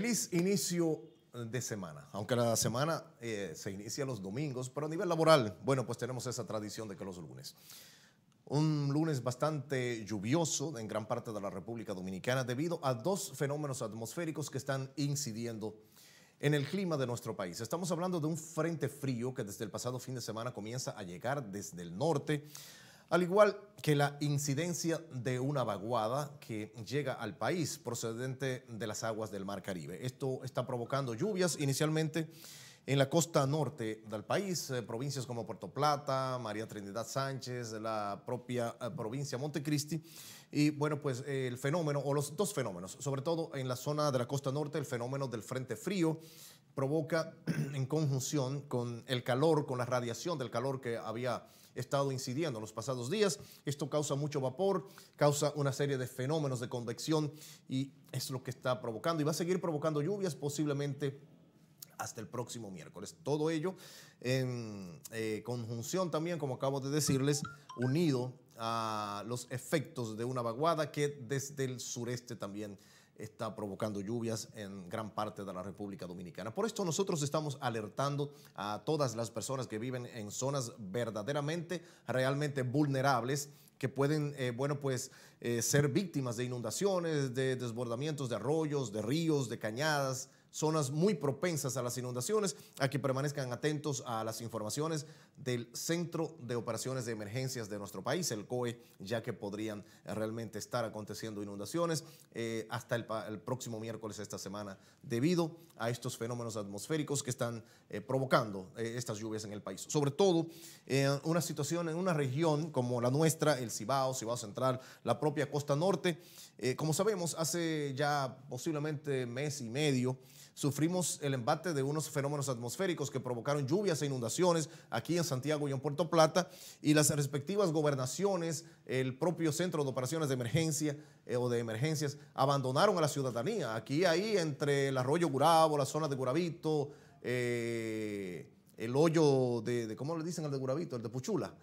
Feliz inicio de semana, aunque la semana eh, se inicia los domingos, pero a nivel laboral, bueno, pues tenemos esa tradición de que los lunes. Un lunes bastante lluvioso en gran parte de la República Dominicana debido a dos fenómenos atmosféricos que están incidiendo en el clima de nuestro país. Estamos hablando de un frente frío que desde el pasado fin de semana comienza a llegar desde el norte al igual que la incidencia de una vaguada que llega al país procedente de las aguas del Mar Caribe. Esto está provocando lluvias inicialmente en la costa norte del país, eh, provincias como Puerto Plata, María Trinidad Sánchez, la propia eh, provincia Montecristi. Y bueno, pues eh, el fenómeno, o los dos fenómenos, sobre todo en la zona de la costa norte, el fenómeno del Frente Frío provoca en conjunción con el calor, con la radiación del calor que había estado incidiendo en los pasados días. Esto causa mucho vapor, causa una serie de fenómenos de convección y es lo que está provocando y va a seguir provocando lluvias posiblemente hasta el próximo miércoles. Todo ello en eh, conjunción también, como acabo de decirles, unido a los efectos de una vaguada que desde el sureste también está provocando lluvias en gran parte de la República Dominicana. Por esto nosotros estamos alertando a todas las personas que viven en zonas verdaderamente, realmente vulnerables que pueden, eh, bueno, pues eh, ser víctimas de inundaciones, de desbordamientos de arroyos, de ríos, de cañadas, zonas muy propensas a las inundaciones, a que permanezcan atentos a las informaciones del Centro de Operaciones de Emergencias de nuestro país, el COE, ya que podrían realmente estar aconteciendo inundaciones eh, hasta el, próximo miércoles de esta semana debido a estos fenómenos atmosféricos que están eh, provocando eh, estas lluvias en el país. Sobre todo una situación en una región como la nuestra, el Cibao, Cibao Central, la propia costa norte, como sabemos, hace ya posiblemente mes y medio, Sufrimos el embate de unos fenómenos atmosféricos que provocaron lluvias e inundaciones aquí en Santiago y en Puerto Plata y las respectivas gobernaciones, el propio Centro de Operaciones de Emergencia eh, o de Emergencias abandonaron a la ciudadanía. Aquí, ahí, entre el arroyo Gurabo, la zona de Gurabito, eh, el hoyo de, ¿cómo le dicen al de Gurabito? El de Puchula.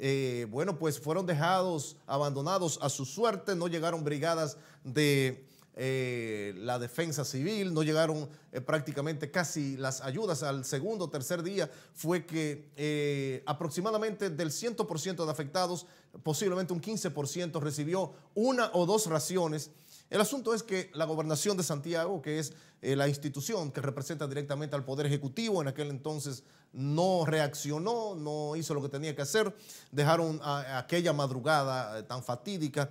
Eh, bueno, pues fueron dejados, abandonados a su suerte, no llegaron brigadas de eh, la defensa civil, no llegaron eh, prácticamente casi las ayudas. Al segundo o tercer día fue que eh, aproximadamente del 100% de afectados, posiblemente un 15% recibió una o dos raciones. El asunto es que la gobernación de Santiago, que es la institución que representa directamente al Poder Ejecutivo, en aquel entonces no reaccionó, no hizo lo que tenía que hacer, dejaron aquella madrugada tan fatídica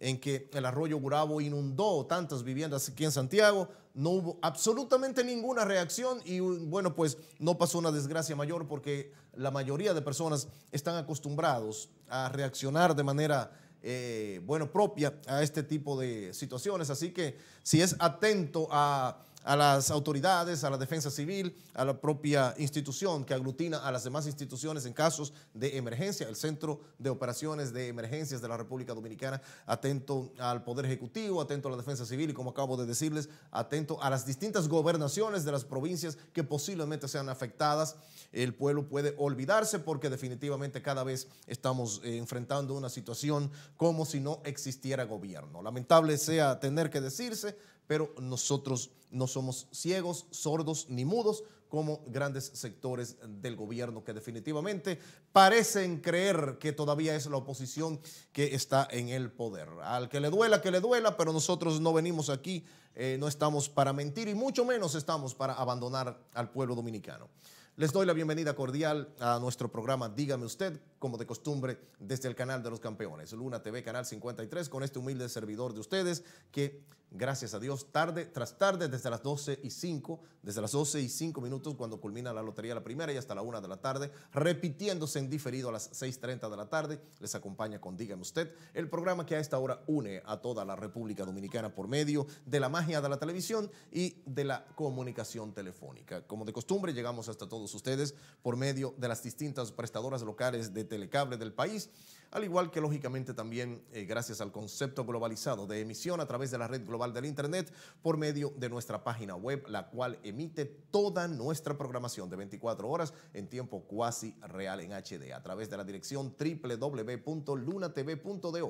en que el arroyo Gurabo inundó tantas viviendas aquí en Santiago, no hubo absolutamente ninguna reacción y bueno, pues no pasó una desgracia mayor porque la mayoría de personas están acostumbrados a reaccionar de manera, eh, bueno, propia a este tipo de situaciones. Así que si es atento a a las autoridades, a la defensa civil, a la propia institución que aglutina a las demás instituciones en casos de emergencia, el Centro de Operaciones de Emergencias de la República Dominicana, atento al Poder Ejecutivo, atento a la defensa civil y como acabo de decirles, atento a las distintas gobernaciones de las provincias que posiblemente sean afectadas. El pueblo puede olvidarse porque definitivamente cada vez estamos eh, enfrentando una situación como si no existiera gobierno. Lamentable sea tener que decirse, pero nosotros no somos ciegos, sordos ni mudos como grandes sectores del gobierno que definitivamente parecen creer que todavía es la oposición que está en el poder. Al que le duela, que le duela, pero nosotros no venimos aquí, eh, no estamos para mentir y mucho menos estamos para abandonar al pueblo dominicano. Les doy la bienvenida cordial a nuestro programa Dígame usted, como de costumbre, desde el canal de los campeones, Luna TV, Canal 53, con este humilde servidor de ustedes que, gracias a Dios, tarde tras tarde, desde las 12 y 5, desde las 12 y 5 minutos, cuando culmina la lotería la primera y hasta la 1 de la tarde, repitiéndose en diferido a las 6.30 de la tarde, les acompaña con Dígame Usted, el programa que a esta hora une a toda la República Dominicana por medio de la magia de la televisión y de la comunicación telefónica. Como de costumbre, llegamos hasta todos ustedes por medio de las distintas prestadoras locales de telecable del país, al igual que lógicamente también eh, gracias al concepto globalizado de emisión a través de la red global del Internet por medio de nuestra página web, la cual emite toda nuestra programación de 24 horas en tiempo cuasi real en HD a través de la dirección www.lunatv.do.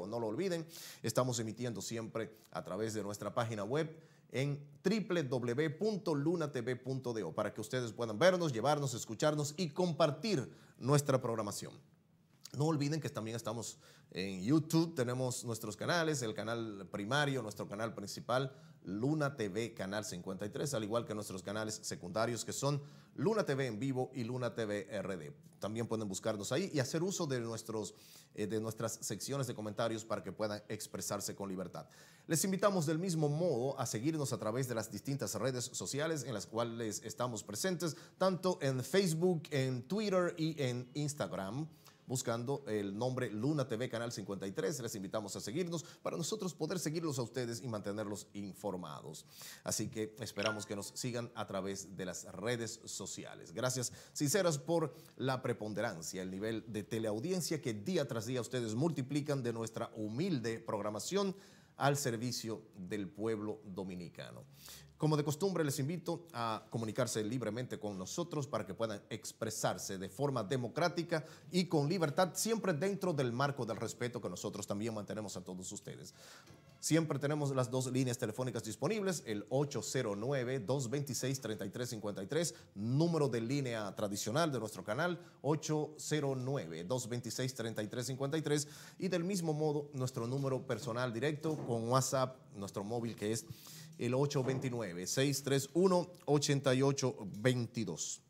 No lo olviden, estamos emitiendo siempre a través de nuestra página web en www.lunatv.do para que ustedes puedan vernos, llevarnos, escucharnos y compartir nuestra programación. No olviden que también estamos en YouTube, tenemos nuestros canales, el canal primario, nuestro canal principal, Luna TV Canal 53, al igual que nuestros canales secundarios que son Luna TV en vivo y Luna TV RD. También pueden buscarnos ahí y hacer uso de, nuestros, eh, de nuestras secciones de comentarios para que puedan expresarse con libertad. Les invitamos del mismo modo a seguirnos a través de las distintas redes sociales en las cuales estamos presentes, tanto en Facebook, en Twitter y en Instagram buscando el nombre Luna TV Canal 53. Les invitamos a seguirnos para nosotros poder seguirlos a ustedes y mantenerlos informados. Así que esperamos que nos sigan a través de las redes sociales. Gracias sinceras por la preponderancia, el nivel de teleaudiencia que día tras día ustedes multiplican de nuestra humilde programación al servicio del pueblo dominicano. Como de costumbre, les invito a comunicarse libremente con nosotros para que puedan expresarse de forma democrática y con libertad, siempre dentro del marco del respeto que nosotros también mantenemos a todos ustedes. Siempre tenemos las dos líneas telefónicas disponibles, el 809-226-3353, número de línea tradicional de nuestro canal, 809-226-3353, y del mismo modo nuestro número personal directo con WhatsApp, nuestro móvil que es el 829-631-8822.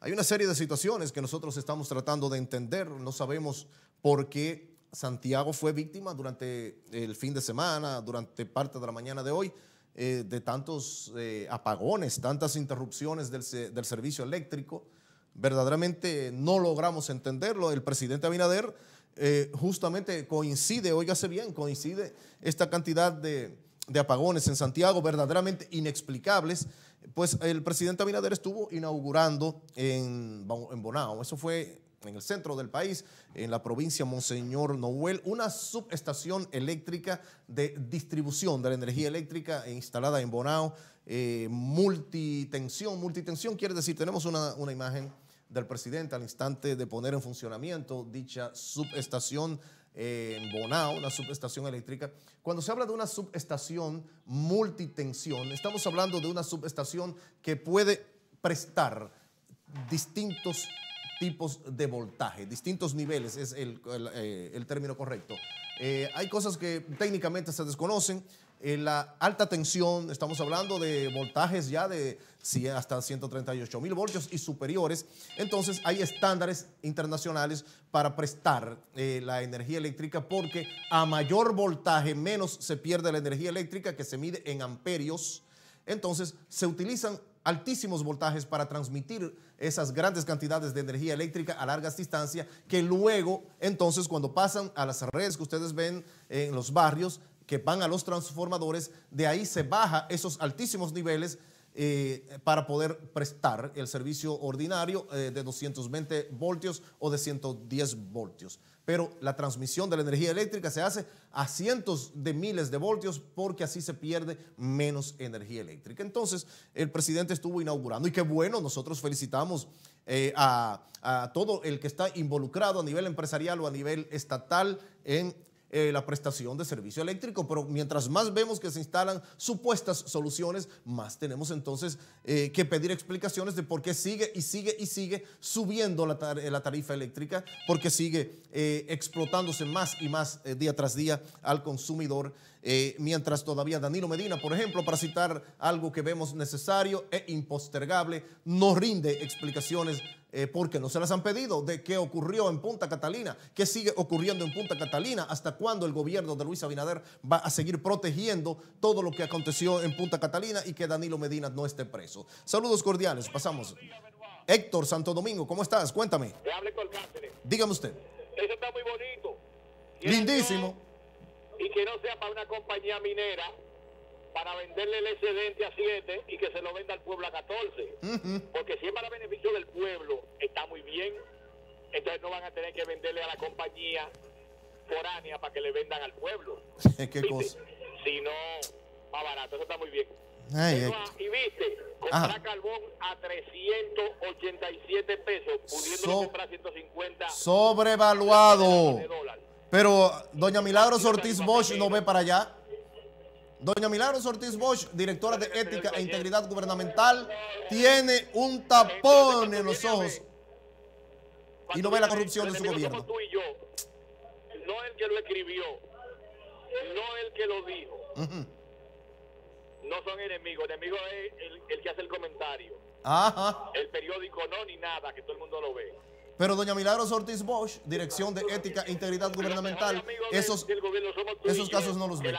Hay una serie de situaciones que nosotros estamos tratando de entender, no sabemos por qué Santiago fue víctima durante el fin de semana, durante parte de la mañana de hoy, eh, de tantos eh, apagones, tantas interrupciones del, servicio eléctrico. Verdaderamente no logramos entenderlo. El presidente Abinader eh, justamente coincide, óigase bien, coincide esta cantidad de, de apagones en Santiago verdaderamente inexplicables, pues el presidente Abinader estuvo inaugurando en, Bonao, eso fue en el centro del país, en la provincia Monseñor Noel, una subestación eléctrica de distribución de la energía eléctrica instalada en Bonao, eh, multitensión, multitensión quiere decir, tenemos una, una imagen del presidente al instante de poner en funcionamiento dicha subestación en Bonao, una subestación eléctrica. Cuando se habla de una subestación multitensión, estamos hablando de una subestación que puede prestar distintos tipos de voltaje, distintos niveles es el, eh, término correcto. Eh, hay cosas que técnicamente se desconocen, en la alta tensión, estamos hablando de voltajes ya de hasta 138 mil voltios y superiores. Entonces hay estándares internacionales para prestar eh, la energía eléctrica porque a mayor voltaje menos se pierde la energía eléctrica que se mide en amperios. Entonces se utilizan altísimos voltajes para transmitir esas grandes cantidades de energía eléctrica a largas distancias que luego, entonces, cuando pasan a las redes que ustedes ven en los barrios, que van a los transformadores, de ahí se baja esos altísimos niveles eh, para poder prestar el servicio ordinario eh, de 220 voltios o de 110 voltios. Pero la transmisión de la energía eléctrica se hace a cientos de miles de voltios porque así se pierde menos energía eléctrica. Entonces, el presidente estuvo inaugurando y qué bueno, nosotros felicitamos eh, a, a, todo el que está involucrado a nivel empresarial o a nivel estatal en eh, la prestación de servicio eléctrico, pero mientras más vemos que se instalan supuestas soluciones, más tenemos entonces eh, que pedir explicaciones de por qué sigue y sigue y sigue subiendo la, eh, tarifa eléctrica, porque sigue explotándose más y más día tras día al consumidor. mientras todavía Danilo Medina, por ejemplo, para citar algo que vemos necesario e impostergable, no rinde explicaciones eh, porque no se las han pedido, de qué ocurrió en Punta Catalina, qué sigue ocurriendo en Punta Catalina, hasta cuándo el gobierno de Luis Abinader va a seguir protegiendo todo lo que aconteció en Punta Catalina y que Danilo Medina no esté preso. Saludos cordiales, pasamos. Héctor Santo Domingo, ¿cómo estás? Cuéntame. Dígame usted. Eso está muy bonito. Lindísimo. Y que no sea para una compañía minera para venderle el excedente a 7 y que se lo venda al pueblo a 14. Porque si es para beneficio del pueblo, está muy bien. Entonces no van a tener que venderle a la compañía foránea para que le vendan al pueblo. ¿Qué cosa? Si no, más barato, eso está muy bien. Y viste, comprar ah. carbón a 387 pesos, pudiendo comprar comprar 150. Sobrevaluado. Pero doña Milagros Ortiz Bosch no ve para allá. Doña Milagros Ortiz Bosch, directora de Ética e Integridad Gubernamental, tiene un tapón en los ojos y no ve la corrupción de su gobierno. No el que lo escribió, no el que lo dijo. No son enemigos, enemigo es el, que hace el comentario. El periódico no, ni nada, que todo el mundo lo ve. Pero doña Milagros Ortiz Bosch, Dirección de Ética e Integridad Gubernamental, esos, esos casos no los ve.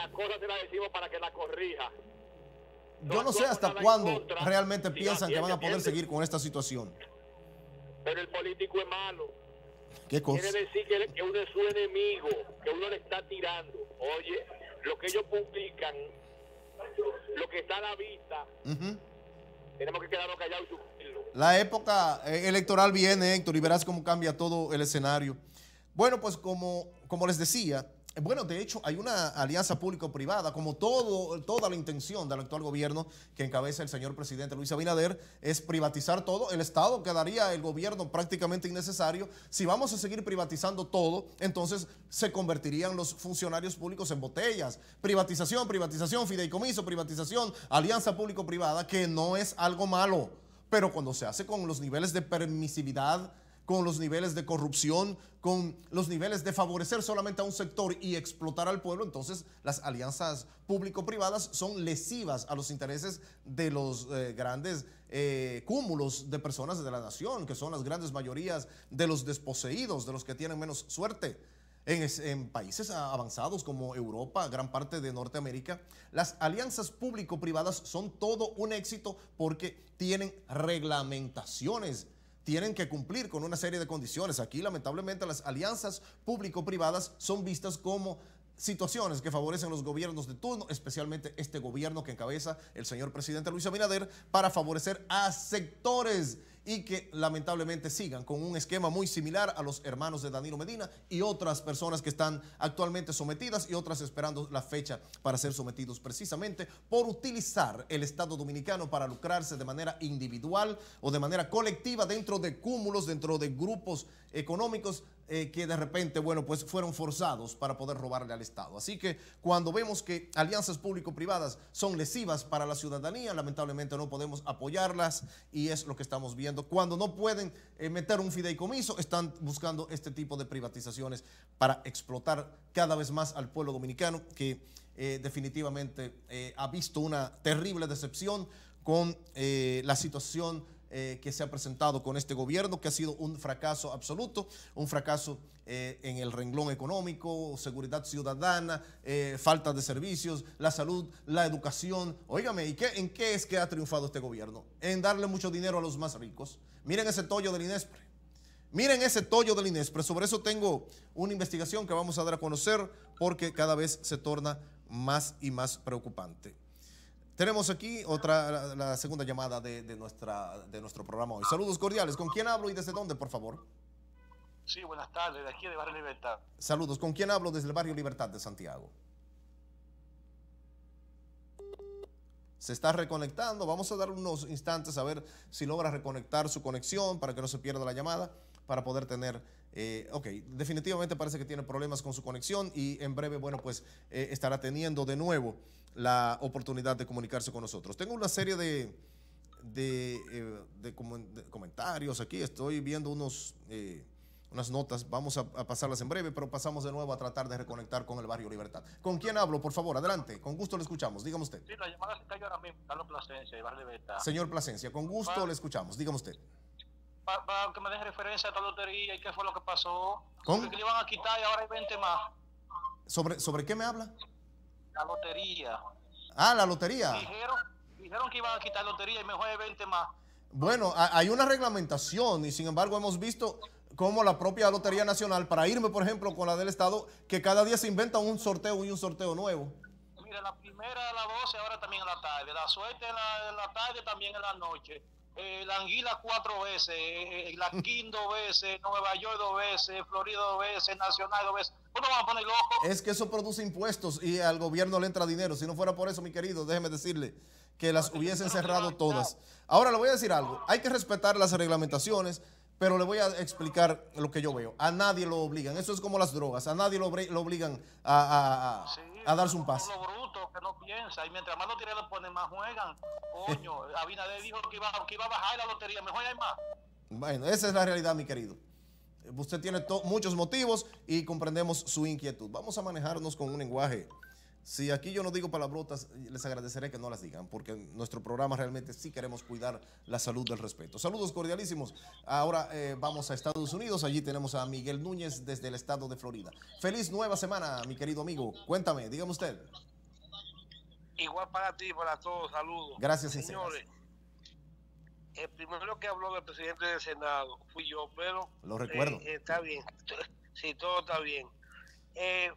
Yo no sé hasta cuándo realmente piensan que van a poder seguir con esta situación. Pero el político es malo. ¿Qué cosa? Quiere decir que, uno es su enemigo, que uno le está tirando. Oye, lo que ellos publican, lo que está a la vista, tenemos que quedarnos callados La época eh, electoral viene, Héctor, y verás cómo cambia todo el escenario. Bueno, pues como, como les decía, bueno, de hecho, hay una alianza público-privada, como toda la intención del actual gobierno que encabeza el señor presidente Luis Abinader, es privatizar todo. El Estado quedaría el gobierno prácticamente innecesario. Si vamos a seguir privatizando todo, entonces se convertirían los funcionarios públicos en botellas. Privatización, privatización, fideicomiso, privatización, alianza público-privada, que no es algo malo, pero cuando se hace con los niveles de permisividad con los niveles de corrupción, con los niveles de favorecer solamente a un sector y explotar al pueblo, entonces las alianzas público-privadas son lesivas a los intereses de los eh, grandes eh, cúmulos de personas de la nación, que son las grandes mayorías de los desposeídos, de los que tienen menos suerte. en, países avanzados como Europa, gran parte de Norteamérica, las alianzas público-privadas son todo un éxito porque tienen reglamentaciones tienen que cumplir con una serie de condiciones. Aquí, lamentablemente, las alianzas público-privadas son vistas como situaciones que favorecen los gobiernos de turno, especialmente este gobierno que encabeza el señor presidente Luis Abinader, para favorecer a sectores y que lamentablemente sigan con un esquema muy similar a los hermanos de Danilo Medina y otras personas que están actualmente sometidas y otras esperando la fecha para ser sometidos precisamente por utilizar el Estado Dominicano para lucrarse de manera individual o de manera colectiva dentro de cúmulos, dentro de grupos económicos eh, que de repente, bueno, pues fueron forzados para poder robarle al Estado. Así que cuando vemos que alianzas público-privadas son lesivas para la ciudadanía, lamentablemente no podemos apoyarlas y es lo que estamos viendo. Cuando no pueden eh, meter un fideicomiso, están buscando este tipo de privatizaciones para explotar cada vez más al pueblo dominicano que eh, definitivamente ha visto una terrible decepción con la situación eh, que se ha presentado con este gobierno, que ha sido un fracaso absoluto, un fracaso eh, en el renglón económico, seguridad ciudadana, eh, falta de servicios, la salud, la educación. Óigame, ¿y qué, en qué es que ha triunfado este gobierno? En darle mucho dinero a los más ricos. Miren ese tollo del Inespre. Miren ese tollo del Inespre. Sobre eso tengo una investigación que vamos a dar a conocer porque cada vez se torna más y más preocupante. Tenemos aquí otra, la, segunda llamada de, nuestra, de nuestro programa hoy. Saludos cordiales. ¿Con quién hablo y desde dónde, por favor? Sí, buenas tardes, de aquí de Barrio Libertad. Saludos. ¿Con quién hablo desde el Barrio Libertad de Santiago? se está reconectando. Vamos a dar unos instantes a ver si logra reconectar su conexión para que no se pierda la llamada para poder tener, eh, ok, definitivamente parece que tiene problemas con su conexión y en breve, bueno, pues eh, estará teniendo de nuevo la oportunidad de comunicarse con nosotros. Tengo una serie de, de, eh, comentarios aquí, estoy viendo unos... unas notas, vamos a, pasarlas en breve, pero pasamos de nuevo a tratar de reconectar con el barrio Libertad. ¿Con quién hablo? Por favor, adelante, con gusto le escuchamos, dígame usted. Sí, la llamada se cayó ahora mismo, Carlos Plasencia, Barrio Libertad. Señor Placencia, con gusto le escuchamos, dígame usted para que me den referencia a esta lotería y qué fue lo que pasó. ¿Cómo? Que le iban a quitar y ahora hay 20 más. ¿Sobre, sobre qué me habla? La lotería. Ah, la lotería. Dijeron, dijeron que iban a quitar lotería y mejor hay 20 más. Bueno, hay una reglamentación y sin embargo hemos visto como la propia Lotería Nacional, para irme por ejemplo con la del Estado, que cada día se inventa un sorteo y un sorteo nuevo. Mira, la primera a las 12, ahora también a la tarde. La suerte es la, en la tarde, también en la noche. Eh, la Anguila cuatro veces, eh, la veces, Nueva York dos veces, Florida dos veces, Nacional dos veces. uno va a poner loco? Es que eso produce impuestos y al gobierno le entra dinero. Si no fuera por eso, mi querido, déjeme decirle que las hubiesen cerrado todas. Ahora le voy a decir algo. Hay que respetar las reglamentaciones, pero le voy a explicar lo que yo veo. A nadie lo obligan. Eso es como las drogas. A nadie lo, obligan a, darse un paso no piensa. Y mientras más lotería le ponen, más juegan. Coño, Abinader dijo que iba, a bajar la lotería, mejor hay más. Bueno, esa es la realidad, mi querido. Usted tiene muchos motivos y comprendemos su inquietud. Vamos a manejarnos con un lenguaje. Si aquí yo no digo palabrotas, les agradeceré que no las digan, porque en nuestro programa realmente sí queremos cuidar la salud del respeto. Saludos cordialísimos. Ahora eh, vamos a Estados Unidos. Allí tenemos a Miguel Núñez desde el estado de Florida. Feliz nueva semana, mi querido amigo. Cuéntame, dígame usted. Igual para ti, y para todos, saludos. Gracias, señores. El primero que habló del presidente del Senado fui yo, pero. Lo recuerdo. Eh, está bien. Sí, todo está bien. Eh,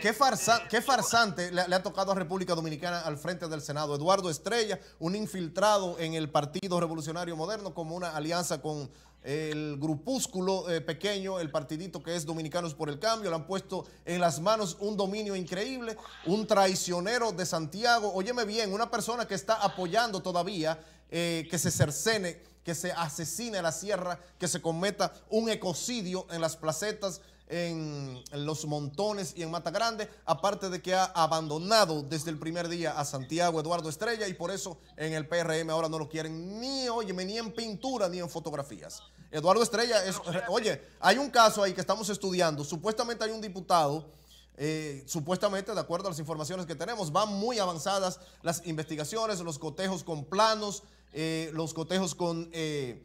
¿Qué, farsa, eh, farsante le, ha tocado a República Dominicana al frente del Senado? Eduardo Estrella, un infiltrado en el Partido Revolucionario Moderno como una alianza con el grupúsculo eh, pequeño, el partidito que es Dominicanos por el Cambio, le han puesto en las manos un dominio increíble, un traicionero de Santiago, óyeme bien, una persona que está apoyando todavía eh, que se cercene, que se asesine la sierra, que se cometa un ecocidio en las placetas en Los Montones y en Mata Grande, aparte de que ha abandonado desde el primer día a Santiago Eduardo Estrella y por eso en el PRM ahora no lo quieren ni, oye, ni en pintura ni en fotografías. Eduardo Estrella es, oye, hay un caso ahí que estamos estudiando, supuestamente hay un diputado. Eh, supuestamente, de acuerdo a las informaciones que tenemos, van muy avanzadas las investigaciones, los cotejos con planos, eh, los cotejos con eh,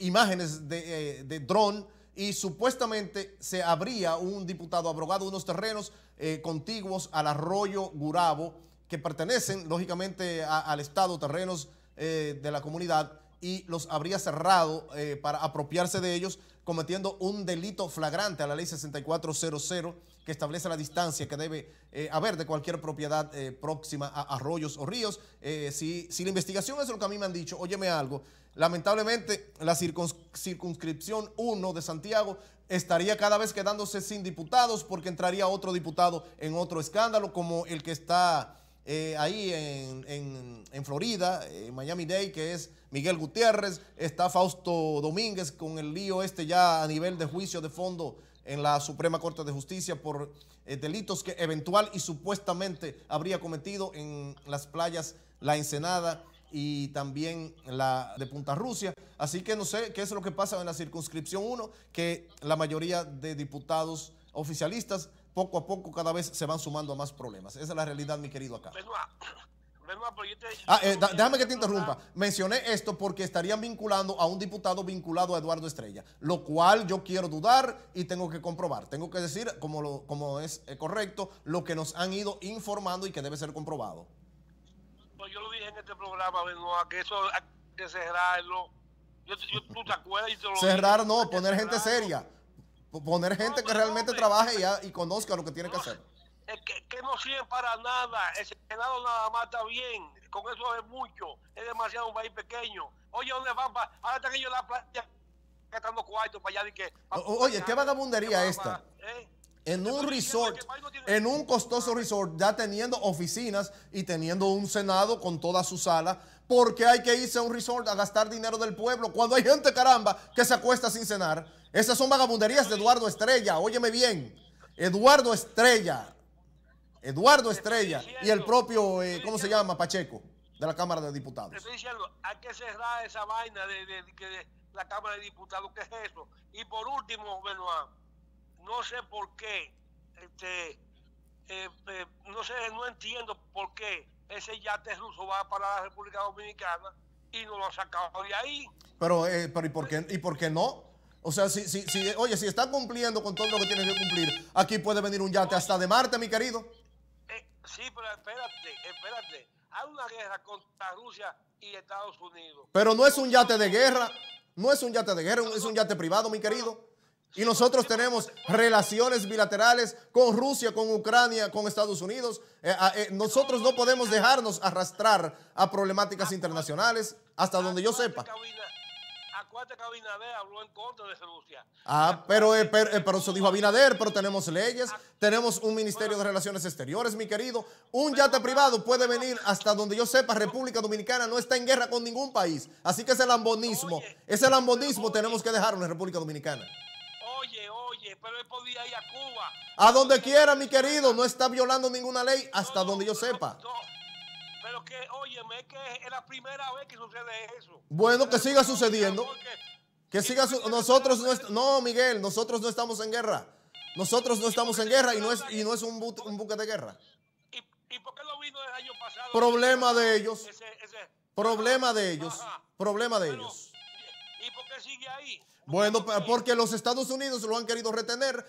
imágenes de, de dron y supuestamente se habría un diputado abrogado unos terrenos eh, contiguos al arroyo Gurabo que pertenecen lógicamente al Estado, terrenos eh, de la comunidad y los habría cerrado eh, para apropiarse de ellos cometiendo un delito flagrante a la ley 6400 que establece la distancia que debe eh, haber de cualquier propiedad eh, próxima a arroyos o ríos. Eh, si, la investigación es lo que a mí me han dicho, óyeme algo, lamentablemente la circunscripción 1 de Santiago estaría cada vez quedándose sin diputados porque entraría otro diputado en otro escándalo como el que está eh, ahí en, Florida, en Miami Day, que es Miguel Gutiérrez, está Fausto Domínguez con el lío este ya a nivel de juicio de fondo en la Suprema Corte de Justicia por eh, delitos que eventual y supuestamente habría cometido en las playas La Ensenada y también la de Punta Rusia. Así que no sé qué es lo que pasa en la circunscripción 1, que la mayoría de diputados oficialistas poco a poco cada vez se van sumando a más problemas. Esa es la realidad, mi querido acá. Ah, eh, déjame que te interrumpa. Mencioné esto porque estarían vinculando a un diputado vinculado a Eduardo Estrella, lo cual yo quiero dudar y tengo que comprobar. Tengo que decir, como, lo, es eh, correcto, lo que nos han ido informando y que debe ser comprobado. Pues yo lo dije en este programa, Benoit, que eso hay que cerrarlo. Yo, ¿Tú te acuerdas? Y te lo Cerrar no, poner gente seria Poner gente que realmente trabaje y, y, conozca lo que tiene que hacer. Es que, que, no sirve para nada. El Senado nada más está bien. Con eso es mucho. Es demasiado un país pequeño. Oye, ¿dónde van? para Ahora están ellos la playa gastando cuartos para allá. Y que, oye, ¿qué vagabundería esta? ¿Eh? En un resort, en un costoso resort, ya teniendo oficinas y teniendo un Senado con toda su sala porque hay que irse a un resort a gastar dinero del pueblo cuando hay gente, caramba, que se acuesta sin cenar. Esas son vagabunderías de Eduardo Estrella, óyeme bien. Eduardo Estrella, Eduardo Estrella y el propio, eh, ¿cómo se llama? Pacheco, de la Cámara de Diputados. hay que cerrar esa vaina de, la Cámara de Diputados, ¿qué es eso? Y por último, Benoit, ah, no sé por qué, este, eh, eh, no sé, no entiendo por qué ese yate ruso va para la República Dominicana y no lo ha de ahí. Pero, eh, pero ¿y, por qué, ¿y por qué no? O sea, si, si, oye, si están cumpliendo con todo lo que tienen que cumplir, aquí puede venir un yate hasta de Marte, mi querido. Eh, sí, pero espérate, espérate. Hay una guerra contra Rusia y Estados Unidos. Pero no es un yate de guerra, no es un yate de guerra, es un yate privado, mi querido. Y nosotros tenemos relaciones bilaterales con Rusia, con Ucrania, con Estados Unidos. Eh, ah, eh, nosotros no podemos dejarnos arrastrar a problemáticas internacionales, hasta donde yo sepa. habló en contra de Rusia. Ah, pero, eh, pero, eso dijo Abinader, pero tenemos leyes, ah. tenemos un Ministerio de Relaciones Exteriores, mi querido. Un yate privado puede venir hasta donde yo sepa, República Dominicana no está en guerra con ningún país. Así que ese lambonismo, ese lambonismo tenemos que dejarlo en República Dominicana oye, pero él podía ir a Cuba. A donde quiera, mi querido, no está violando ninguna ley hasta donde yo sepa. pero que, la primera vez que sucede eso. Bueno, que siga sucediendo. Que siga su nosotros no Miguel, nosotros no estamos en guerra. Nosotros no estamos en guerra y no es y no es un, buque de guerra. ¿Y por lo vino el año pasado? Problema de ellos. Problema de ellos. Problema de ellos. ¿Y por sigue ahí? Bueno, porque los Estados Unidos lo han querido retener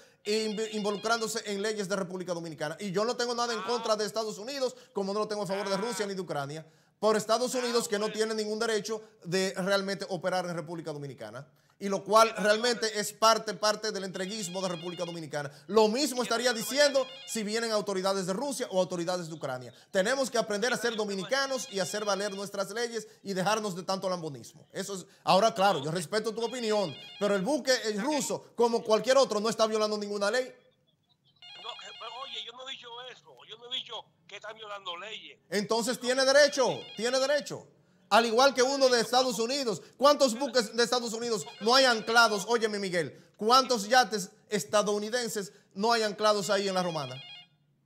involucrándose en leyes de República Dominicana. Y yo no tengo nada en contra de Estados Unidos, como no lo tengo a favor de ah. Rusia ni de Ucrania, por Estados ah, Unidos que no tiene ningún derecho de realmente operar en República Dominicana y lo cual realmente es parte, parte del entreguismo de República Dominicana. Lo mismo estaría diciendo si vienen autoridades de Rusia o autoridades de Ucrania. Tenemos que aprender a ser dominicanos y hacer valer nuestras leyes y dejarnos de tanto lambonismo. Eso es, ahora claro, yo respeto tu opinión, pero el buque ruso, como cualquier otro, no está violando ninguna ley. oye, yo no he dicho eso, yo no he dicho que están violando leyes. Entonces tiene derecho, tiene derecho. Al igual que uno de Estados Unidos. ¿Cuántos buques de Estados Unidos no hay anclados? Óyeme, Miguel. ¿Cuántos yates estadounidenses no hay anclados ahí en la romana?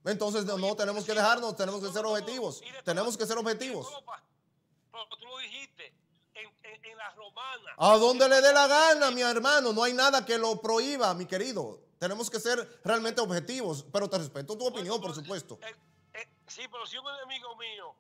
Entonces no, tenemos que dejarnos, tenemos que ser objetivos. Tenemos que ser objetivos. Tú lo dijiste, en, la romana. A dónde le dé la gana, mi hermano. No hay nada que lo prohíba, mi querido. Tenemos que ser realmente objetivos, pero te respeto tu opinión, por supuesto. Eh, eh, sí, pero si un enemigo mío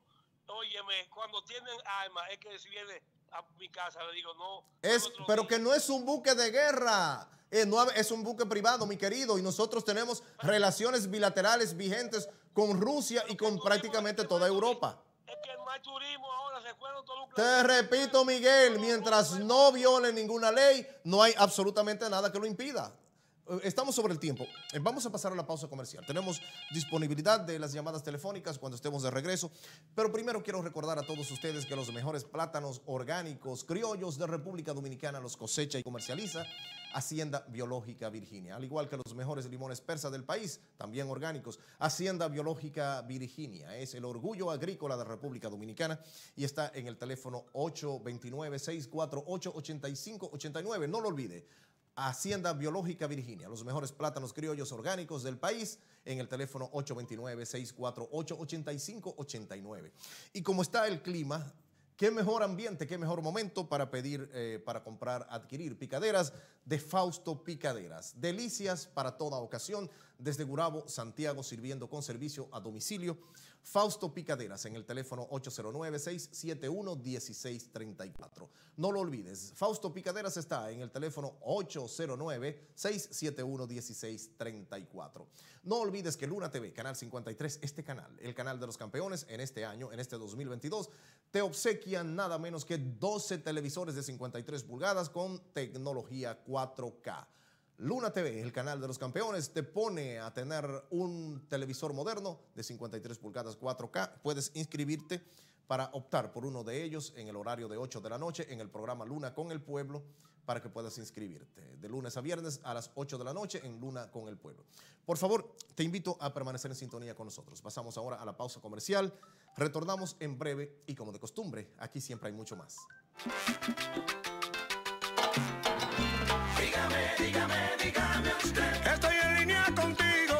óyeme, cuando tienen armas, es que si viene a mi casa, le digo, no. Es, pero que no es un buque de guerra. Eh, no, es un buque privado, mi querido, y nosotros tenemos relaciones bilaterales vigentes con Rusia y con prácticamente toda Europa. Es que ahora, Te repito, Miguel, mientras no viole ninguna ley, no hay absolutamente nada que lo impida. Eh, estamos sobre el tiempo. Eh, vamos a pasar a la pausa comercial. Tenemos disponibilidad de las llamadas telefónicas cuando estemos de regreso, pero primero quiero recordar a todos ustedes que los mejores plátanos orgánicos criollos de República Dominicana los cosecha y comercializa Hacienda Biológica Virginia, al igual que los mejores limones persas del país, también orgánicos. Hacienda Biológica Virginia es el orgullo agrícola de República Dominicana y está en el teléfono 829-648-8589. No lo olvide. Hacienda Biológica Virginia, los mejores plátanos criollos orgánicos del país en el teléfono 829-648-8589. Y como está el clima, qué mejor ambiente, qué mejor momento para pedir, eh, para comprar, adquirir picaderas de Fausto Picaderas. Delicias para toda ocasión, desde Gurabo, Santiago, sirviendo con servicio a domicilio. Fausto Picaderas en el teléfono 809-671-1634. No lo olvides, Fausto Picaderas está en el teléfono 809-671-1634. No olvides que Luna TV, Canal 53, este canal, el canal de los campeones, en este año, en este 2022, te obsequian nada menos que 12 televisores de 53 pulgadas con tecnología 4K. Luna TV, el canal de los campeones, te pone a tener un televisor moderno de 53 pulgadas 4K. Puedes inscribirte para optar por uno de ellos en el horario de 8 de la noche en el programa Luna con el Pueblo para que puedas inscribirte de lunes a viernes a las 8 de la noche en Luna con el Pueblo. Por favor, te invito a permanecer en sintonía con nosotros. Pasamos ahora a la pausa comercial, retornamos en breve y como de costumbre, aquí siempre hay mucho más. Dígame, dígame usted. Estoy en línea contigo